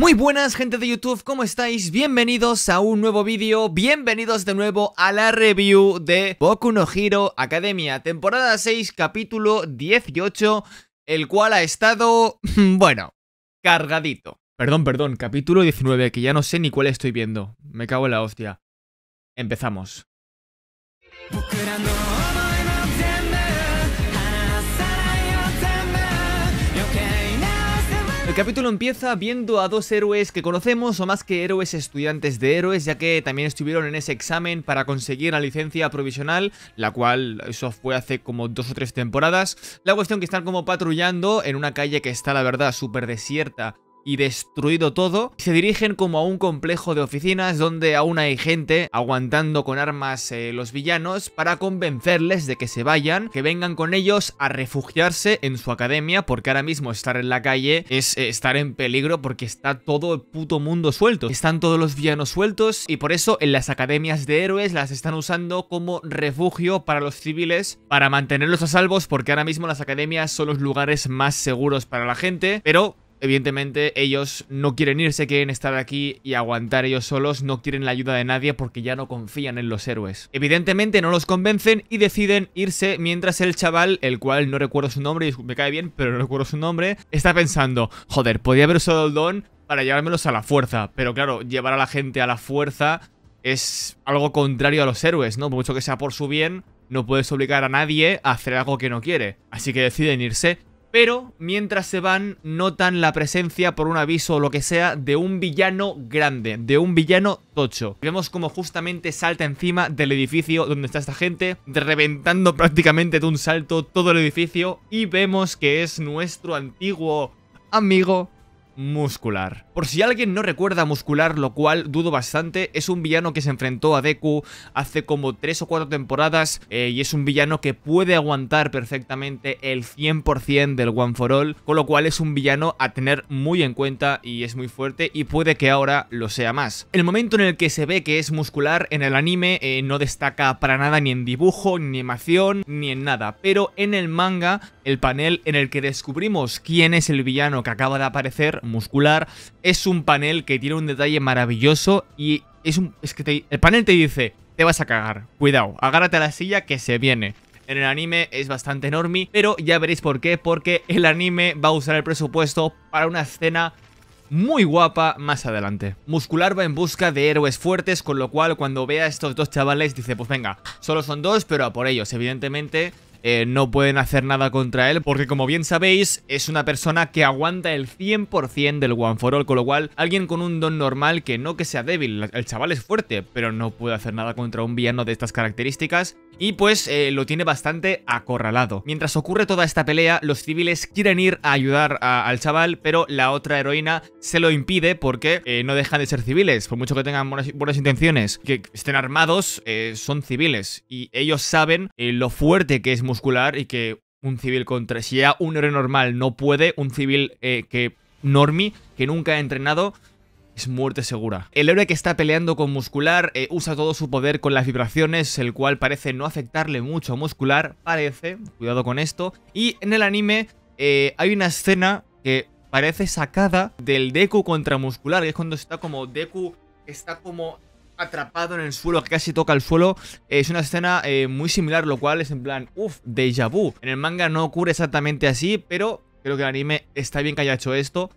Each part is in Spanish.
Muy buenas gente de YouTube, ¿cómo estáis? Bienvenidos a un nuevo vídeo, bienvenidos de nuevo a la review de Boku no Hero Academia, temporada 6, capítulo 18, el cual ha estado, bueno, cargadito. Perdón, perdón, capítulo 19, que ya no sé ni cuál estoy viendo, me cago en la hostia. Empezamos. El capítulo empieza viendo a dos héroes que conocemos, o más que héroes estudiantes de héroes, ya que también estuvieron en ese examen para conseguir la licencia provisional, la cual eso fue hace como dos o tres temporadas. La cuestión que están como patrullando en una calle que está la verdad súper desierta y destruido todo, se dirigen como a un complejo de oficinas donde aún hay gente aguantando con armas eh, los villanos para convencerles de que se vayan, que vengan con ellos a refugiarse en su academia porque ahora mismo estar en la calle es eh, estar en peligro porque está todo el puto mundo suelto, están todos los villanos sueltos y por eso en las academias de héroes las están usando como refugio para los civiles para mantenerlos a salvos porque ahora mismo las academias son los lugares más seguros para la gente, pero Evidentemente ellos no quieren irse, quieren estar aquí y aguantar ellos solos, no quieren la ayuda de nadie porque ya no confían en los héroes. Evidentemente no los convencen y deciden irse mientras el chaval, el cual no recuerdo su nombre, me cae bien, pero no recuerdo su nombre, está pensando, joder, podía haber usado el don para llevármelos a la fuerza, pero claro, llevar a la gente a la fuerza es algo contrario a los héroes, ¿no? Por mucho que sea por su bien, no puedes obligar a nadie a hacer algo que no quiere. Así que deciden irse pero mientras se van notan la presencia por un aviso o lo que sea de un villano grande, de un villano tocho. Vemos como justamente salta encima del edificio donde está esta gente, reventando prácticamente de un salto todo el edificio y vemos que es nuestro antiguo amigo Muscular. Por si alguien no recuerda Muscular, lo cual dudo bastante, es un villano que se enfrentó a Deku hace como 3 o 4 temporadas eh, y es un villano que puede aguantar perfectamente el 100% del One for All, con lo cual es un villano a tener muy en cuenta y es muy fuerte y puede que ahora lo sea más. El momento en el que se ve que es muscular en el anime eh, no destaca para nada ni en dibujo, ni animación, ni en nada, pero en el manga, el panel en el que descubrimos quién es el villano que acaba de aparecer, muscular. Es un panel que tiene un detalle maravilloso y es un... Es que el panel te dice, te vas a cagar, cuidado, agárrate a la silla que se viene. En el anime es bastante enorme, pero ya veréis por qué, porque el anime va a usar el presupuesto para una escena muy guapa más adelante. Muscular va en busca de héroes fuertes, con lo cual cuando vea a estos dos chavales dice, pues venga, solo son dos, pero a por ellos, evidentemente... Eh, no pueden hacer nada contra él porque como bien sabéis es una persona que aguanta el 100% del One for All, con lo cual alguien con un don normal que no que sea débil, el chaval es fuerte, pero no puede hacer nada contra un villano de estas características y pues eh, lo tiene bastante acorralado. Mientras ocurre toda esta pelea, los civiles quieren ir a ayudar al chaval, pero la otra heroína se lo impide porque eh, no dejan de ser civiles, por mucho que tengan buenas, buenas intenciones, que estén armados, son civiles y ellos saben lo fuerte que es muscular y que un civil contra. Si ya un héroe normal no puede, un civil eh, que normi, que nunca ha entrenado, es muerte segura. El héroe que está peleando con muscular eh, usa todo su poder con las vibraciones, el cual parece no afectarle mucho muscular, parece, cuidado con esto. Y en el anime eh, hay una escena que parece sacada del Deku contra muscular, que es cuando está como Deku está como atrapado en el suelo, casi toca el suelo. Es una escena eh, muy similar, lo cual es en plan, uff, déjà vu. En el manga no ocurre exactamente así, pero creo que el anime está bien que haya hecho esto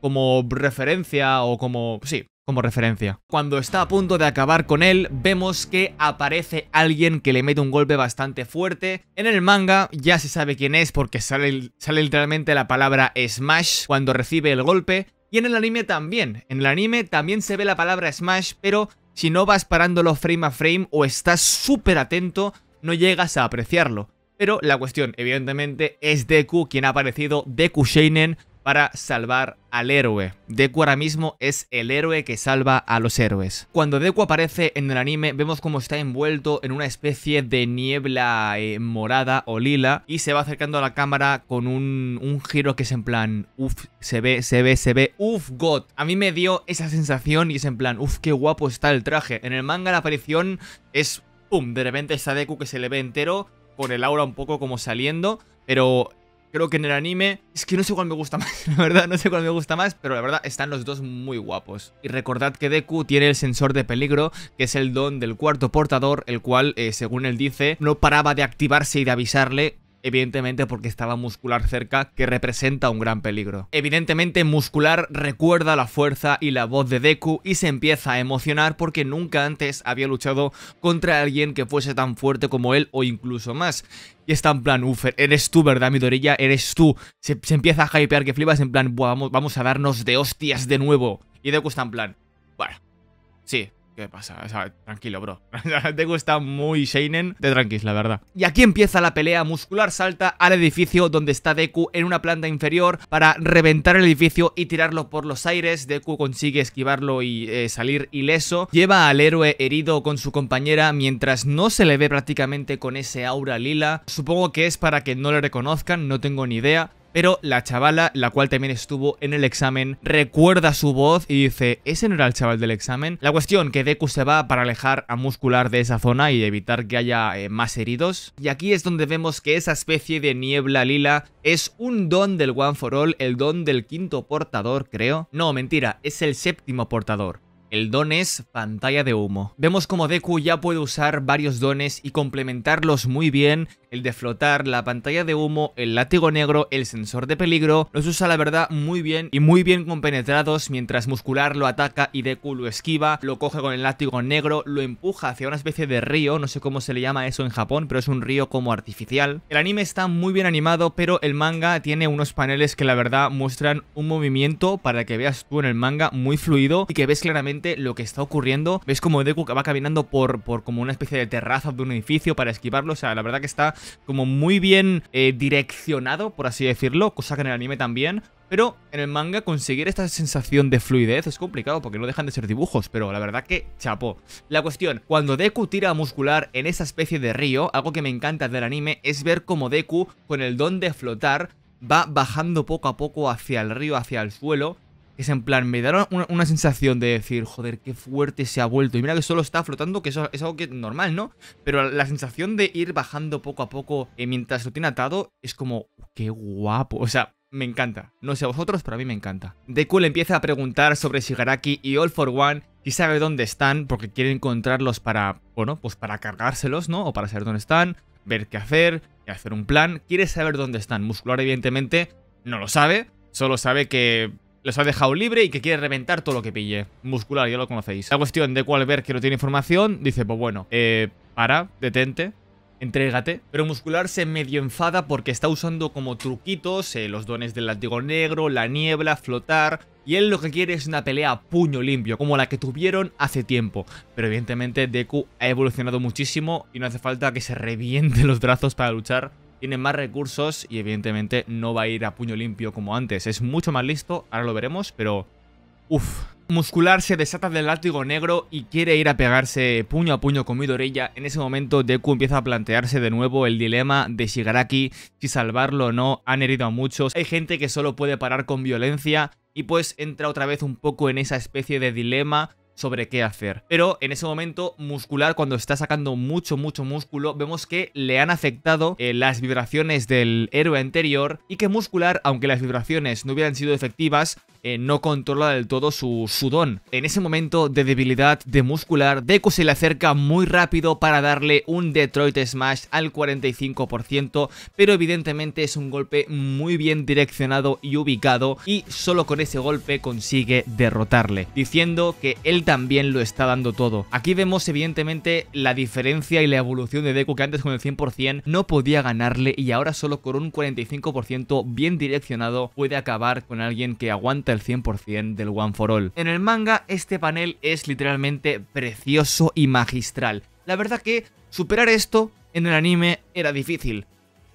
como referencia o como... sí, como referencia. Cuando está a punto de acabar con él, vemos que aparece alguien que le mete un golpe bastante fuerte. En el manga ya se sabe quién es porque sale, sale literalmente la palabra Smash cuando recibe el golpe. Y en el anime también. En el anime también se ve la palabra Smash, pero si no vas parándolo frame a frame o estás súper atento, no llegas a apreciarlo. Pero la cuestión, evidentemente, es Deku quien ha aparecido, Deku Shinen para salvar al héroe. Deku ahora mismo es el héroe que salva a los héroes. Cuando Deku aparece en el anime vemos como está envuelto en una especie de niebla eh, morada o lila y se va acercando a la cámara con un, un giro que es en plan, uff, se ve, se ve, se ve, uff, God. A mí me dio esa sensación y es en plan, uff, qué guapo está el traje. En el manga la aparición es, ¡pum!, de repente está Deku que se le ve entero con el aura un poco como saliendo, pero Creo que en el anime es que no sé cuál me gusta más, la verdad, no sé cuál me gusta más, pero la verdad están los dos muy guapos. Y recordad que Deku tiene el sensor de peligro, que es el don del cuarto portador, el cual, eh, según él dice, no paraba de activarse y de avisarle evidentemente porque estaba muscular cerca, que representa un gran peligro. Evidentemente muscular recuerda la fuerza y la voz de Deku y se empieza a emocionar porque nunca antes había luchado contra alguien que fuese tan fuerte como él o incluso más. Y está en plan, Ufer, eres tú, ¿verdad, Midorilla? Eres tú. Se, empieza a hypear que flipas en plan, vamos, vamos a darnos de hostias de nuevo. Y Deku está en plan, bueno, sí, ¿Qué pasa? O sea, tranquilo, bro. Deku está muy Shainen. de tranquis, la verdad. Y aquí empieza la pelea. Muscular salta al edificio donde está Deku en una planta inferior para reventar el edificio y tirarlo por los aires. Deku consigue esquivarlo y eh, salir ileso. Lleva al héroe herido con su compañera mientras no se le ve prácticamente con ese aura lila. Supongo que es para que no le reconozcan, no tengo ni idea. Pero la chavala, la cual también estuvo en el examen, recuerda su voz y dice, ese no era el chaval del examen. La cuestión que Deku se va para alejar a Muscular de esa zona y evitar que haya eh, más heridos. Y aquí es donde vemos que esa especie de niebla lila es un don del One for All, el don del quinto portador, creo. No, mentira, es el séptimo portador. El don es pantalla de humo. Vemos como Deku ya puede usar varios dones y complementarlos muy bien el de flotar, la pantalla de humo, el látigo negro, el sensor de peligro, los usa la verdad muy bien y muy bien compenetrados mientras muscular lo ataca y Deku lo esquiva, lo coge con el látigo negro, lo empuja hacia una especie de río, no sé cómo se le llama eso en Japón, pero es un río como artificial. El anime está muy bien animado, pero el manga tiene unos paneles que la verdad muestran un movimiento para que veas tú en el manga muy fluido y que ves claramente lo que está ocurriendo. Ves como Deku va caminando por, por como una especie de terraza de un edificio para esquivarlo, o sea, la verdad que está como muy bien eh, direccionado, por así decirlo, cosa que en el anime también. Pero en el manga conseguir esta sensación de fluidez es complicado porque no dejan de ser dibujos, pero la verdad que chapó La cuestión, cuando Deku tira a muscular en esa especie de río, algo que me encanta del anime es ver cómo Deku, con el don de flotar, va bajando poco a poco hacia el río, hacia el suelo, en plan, me da una, sensación de decir, joder, qué fuerte se ha vuelto. Y mira que solo está flotando, que eso es algo que normal, ¿no? Pero la sensación de ir bajando poco a poco eh, mientras lo tiene atado es como, qué guapo. O sea, me encanta. No sé a vosotros, pero a mí me encanta. Deku le empieza a preguntar sobre Shigaraki y All for One y sabe dónde están porque quiere encontrarlos para, bueno, pues para cargárselos, ¿no? O para saber dónde están, ver qué hacer y hacer un plan. Quiere saber dónde están. Muscular, evidentemente, no lo sabe. Solo sabe que los ha dejado libre y que quiere reventar todo lo que pille. Muscular, ya lo conocéis. La cuestión de cual ver que no tiene información, dice, pues bueno, eh, para, detente, entrégate. Pero Muscular se medio enfada porque está usando como truquitos eh, los dones del látigo negro, la niebla, flotar... Y él lo que quiere es una pelea a puño limpio, como la que tuvieron hace tiempo. Pero evidentemente Deku ha evolucionado muchísimo y no hace falta que se reviente los brazos para luchar tiene más recursos y evidentemente no va a ir a puño limpio como antes. Es mucho más listo, ahora lo veremos, pero... Uf. Muscular se desata del látigo negro y quiere ir a pegarse puño a puño con Midorilla. En ese momento Deku empieza a plantearse de nuevo el dilema de Shigaraki, si salvarlo o no, han herido a muchos. Hay gente que solo puede parar con violencia y pues entra otra vez un poco en esa especie de dilema sobre qué hacer. Pero en ese momento muscular, cuando está sacando mucho, mucho músculo, vemos que le han afectado eh, las vibraciones del héroe anterior y que muscular, aunque las vibraciones no hubieran sido efectivas, eh, no controla del todo su, sudón. En ese momento de debilidad de muscular, Deku se le acerca muy rápido para darle un Detroit Smash al 45%, pero evidentemente es un golpe muy bien direccionado y ubicado y solo con ese golpe consigue derrotarle, diciendo que él también también lo está dando todo. Aquí vemos evidentemente la diferencia y la evolución de Deku que antes con el 100% no podía ganarle y ahora solo con un 45% bien direccionado puede acabar con alguien que aguanta el 100% del One for All. En el manga este panel es literalmente precioso y magistral. La verdad que superar esto en el anime era difícil,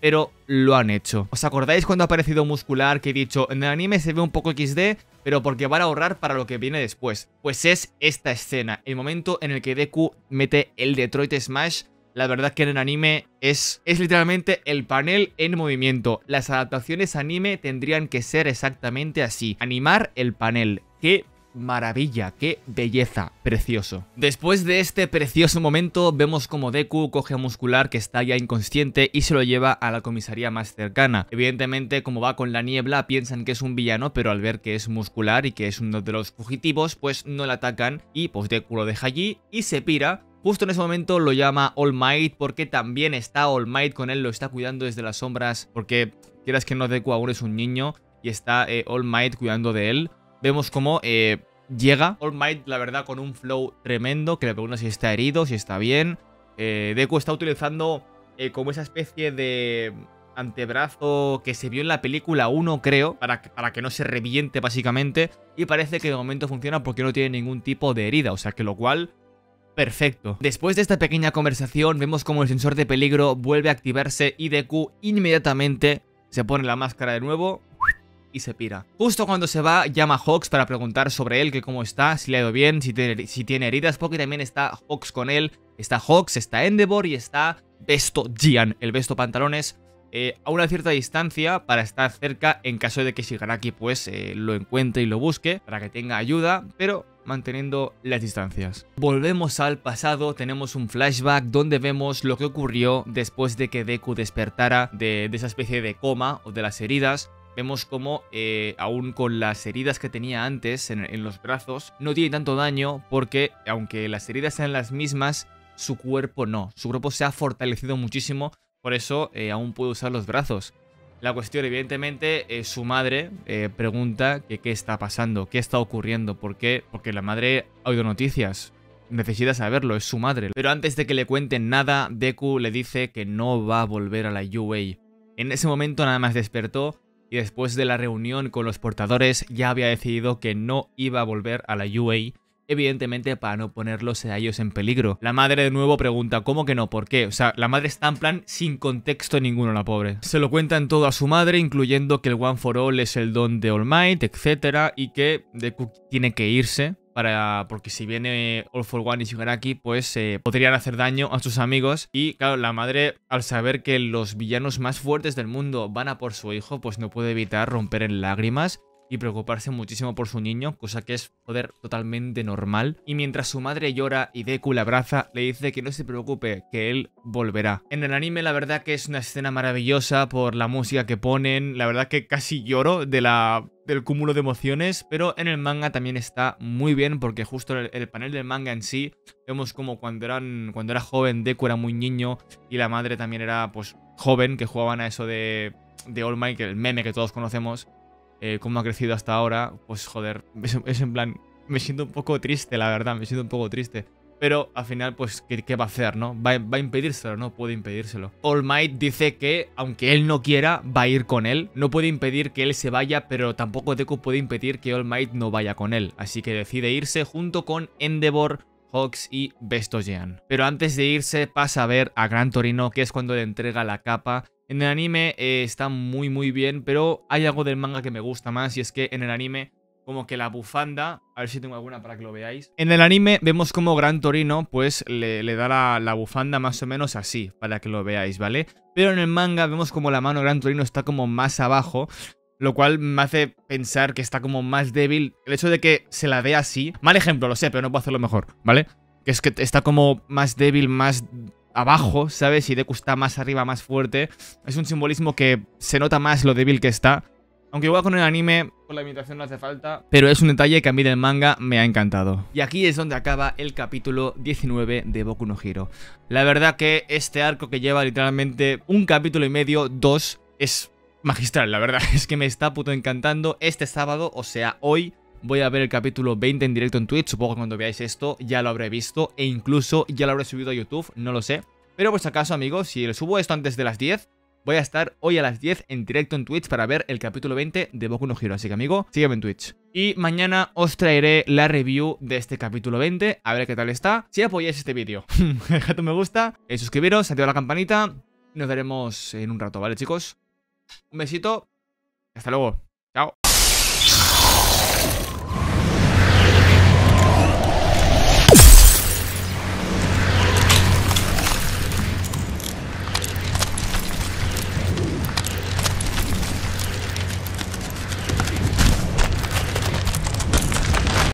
pero lo han hecho. ¿Os acordáis cuando ha aparecido muscular que he dicho en el anime se ve un poco XD? pero porque van a ahorrar para lo que viene después. Pues es esta escena, el momento en el que Deku mete el Detroit Smash. La verdad que en el anime es, es literalmente el panel en movimiento. Las adaptaciones anime tendrían que ser exactamente así. Animar el panel. Qué maravilla, qué belleza, precioso. Después de este precioso momento, vemos como Deku coge a Muscular que está ya inconsciente y se lo lleva a la comisaría más cercana. Evidentemente, como va con la niebla, piensan que es un villano, pero al ver que es Muscular y que es uno de los fugitivos, pues no le atacan y pues Deku lo deja allí y se pira, Justo en ese momento lo llama All Might porque también está All Might con él, lo está cuidando desde las sombras porque quieras que no Deku aún es un niño y está eh, All Might cuidando de él vemos cómo eh, llega All Might, la verdad, con un flow tremendo, que le pregunta si está herido, si está bien. Eh, Deku está utilizando eh, como esa especie de antebrazo que se vio en la película 1, creo, para para que no se reviente básicamente. Y parece que de momento funciona porque no tiene ningún tipo de herida, o sea que lo cual Perfecto. Después de esta pequeña conversación, vemos como el sensor de peligro vuelve a activarse y Deku inmediatamente se pone la máscara de nuevo y se pira. Justo cuando se va, llama a Hawks para preguntar sobre él, que cómo está, si le ha ido bien, si tiene, heridas, porque también está Hawks con él. Está Hawks, está Endeavor y está Besto Gian, el Besto Pantalones, eh, a una cierta distancia para estar cerca en caso de que Shigaraki pues eh, lo encuentre y lo busque, para que tenga ayuda, pero manteniendo las distancias. Volvemos al pasado, tenemos un flashback donde vemos lo que ocurrió después de que Deku despertara de, de, esa especie de coma o de las heridas vemos como eh, aún con las heridas que tenía antes en, los brazos, no tiene tanto daño porque aunque las heridas sean las mismas, su cuerpo no. Su cuerpo se ha fortalecido muchísimo, por eso eh, aún puede usar los brazos. La cuestión, evidentemente, eh, su madre eh, pregunta que qué está pasando, qué está ocurriendo, por qué, porque la madre ha oído noticias, necesita saberlo, es su madre. Pero antes de que le cuenten nada, Deku le dice que no va a volver a la UA. En ese momento nada más despertó, y después de la reunión con los portadores ya había decidido que no iba a volver a la UA, evidentemente para no ponerlos a ellos en peligro. La madre de nuevo pregunta, ¿cómo que no? ¿Por qué? O sea, la madre está en plan sin contexto ninguno, la pobre. Se lo cuenta en todo a su madre, incluyendo que el One for All es el don de All Might, etc. Y que Deku tiene que irse porque si viene All for One y Shigaraki, pues eh, podrían hacer daño a sus amigos. Y claro, la madre, al saber que los villanos más fuertes del mundo van a por su hijo, pues no puede evitar romper en lágrimas y preocuparse muchísimo por su niño, cosa que es poder totalmente normal. Y mientras su madre llora y Deku la abraza, le dice que no se preocupe, que él volverá. En el anime la verdad que es una escena maravillosa por la música que ponen, la verdad que casi lloro de la el cúmulo de emociones, pero en el manga también está muy bien porque justo el, panel del manga en sí vemos como cuando, eran, cuando era joven Deku era muy niño y la madre también era pues joven que jugaban a eso de, de All Might, el meme que todos conocemos, Como eh, cómo ha crecido hasta ahora, pues joder, es, es en plan, me siento un poco triste la verdad, me siento un poco triste. Pero al final, pues, ¿qué, va a hacer, no? Va, a impedírselo, no puede impedírselo. All Might dice que, aunque él no quiera, va a ir con él. No puede impedir que él se vaya, pero tampoco Deku puede impedir que All Might no vaya con él. Así que decide irse junto con Endeavor, Hawks y Jean Pero antes de irse pasa a ver a Gran Torino, que es cuando le entrega la capa. En el anime eh, está muy muy bien, pero hay algo del manga que me gusta más y es que en el anime como que la bufanda, a ver si tengo alguna para que lo veáis. En el anime vemos como Gran Torino pues le, le da la, bufanda más o menos así, para que lo veáis, ¿vale? Pero en el manga vemos como la mano Gran Torino está como más abajo, lo cual me hace pensar que está como más débil. El hecho de que se la dé así, mal ejemplo, lo sé, pero no puedo hacerlo mejor, ¿vale? Que es que está como más débil, más abajo, ¿sabes? Y Deku está más arriba, más fuerte. Es un simbolismo que se nota más lo débil que está aunque igual con el anime, con la imitación no hace falta. Pero es un detalle que a mí del manga me ha encantado. Y aquí es donde acaba el capítulo 19 de Boku no Hiro. La verdad que este arco que lleva literalmente un capítulo y medio, dos, es magistral, la verdad. Es que me está puto encantando. Este sábado, o sea, hoy, Voy a ver el capítulo 20 en directo en Twitch, supongo que cuando veáis esto ya lo habré visto e incluso ya lo habré subido a YouTube, no lo sé. Pero pues acaso, amigos, si el subo esto antes de las 10, voy a estar hoy a las 10 en directo en Twitch para ver el capítulo 20 de Boku no Hero. Así que amigo, sígueme en Twitch. Y mañana os traeré la review de este capítulo 20, a ver qué tal está. Si apoyáis este vídeo, dejad un me gusta, eh, suscribiros, activad la campanita. Nos veremos en un rato, ¿vale chicos? Un besito. Hasta luego.